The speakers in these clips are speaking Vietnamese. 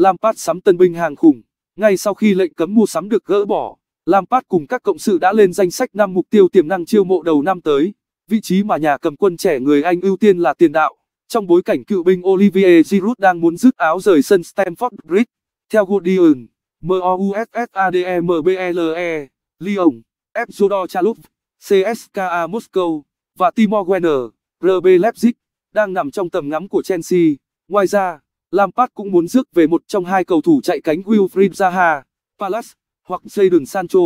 Lampard sắm tân binh hàng khủng. Ngay sau khi lệnh cấm mua sắm được gỡ bỏ, Lampard cùng các cộng sự đã lên danh sách 5 mục tiêu tiềm năng chiêu mộ đầu năm tới. Vị trí mà nhà cầm quân trẻ người Anh ưu tiên là tiền đạo. Trong bối cảnh cựu binh Olivier Giroud đang muốn dứt áo rời sân Stamford Bridge, theo Guardian, MOUSSADEMBLE, e, Lyon, Fzodor Chalov, CSKA Moscow và Timo Werner, RB Leipzig đang nằm trong tầm ngắm của Chelsea. Ngoài ra, Lampard cũng muốn rước về một trong hai cầu thủ chạy cánh Wilfried Zaha, Palace, hoặc Jadon Sancho,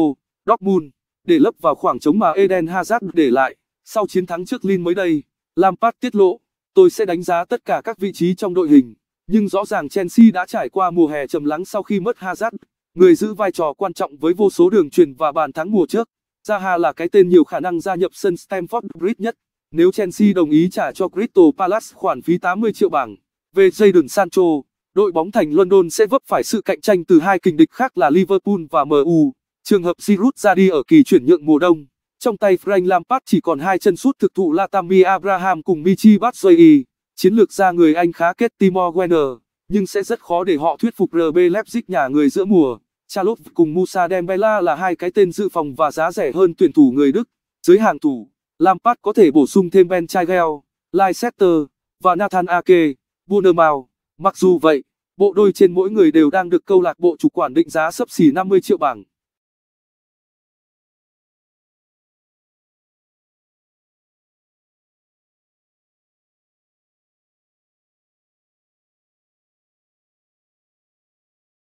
Dortmund, để lấp vào khoảng trống mà Eden Hazard để lại. Sau chiến thắng trước Lille mới đây, Lampard tiết lộ, tôi sẽ đánh giá tất cả các vị trí trong đội hình. Nhưng rõ ràng Chelsea đã trải qua mùa hè trầm lắng sau khi mất Hazard, người giữ vai trò quan trọng với vô số đường truyền và bàn thắng mùa trước. Zaha là cái tên nhiều khả năng gia nhập sân Stamford Bridge nhất, nếu Chelsea đồng ý trả cho Crystal Palace khoản phí 80 triệu bảng. Về Jadon Sancho, đội bóng thành London sẽ vấp phải sự cạnh tranh từ hai kình địch khác là Liverpool và MU. Trường hợp Giroud ra đi ở kỳ chuyển nhượng mùa đông, trong tay Frank Lampard chỉ còn hai chân sút thực thụ Latami Abraham cùng Michi Batshuayi. Chiến lược gia người Anh khá kết Timor Werner, nhưng sẽ rất khó để họ thuyết phục RB Leipzig nhà người giữa mùa. Charlotte cùng Musa Dembélé là hai cái tên dự phòng và giá rẻ hơn tuyển thủ người Đức. Dưới hàng thủ, Lampard có thể bổ sung thêm Ben Chagel, Leicester và Nathan Ake. Bournemouth. Mặc dù vậy, bộ đôi trên mỗi người đều đang được câu lạc bộ chủ quản định giá sấp xỉ 50 triệu bảng.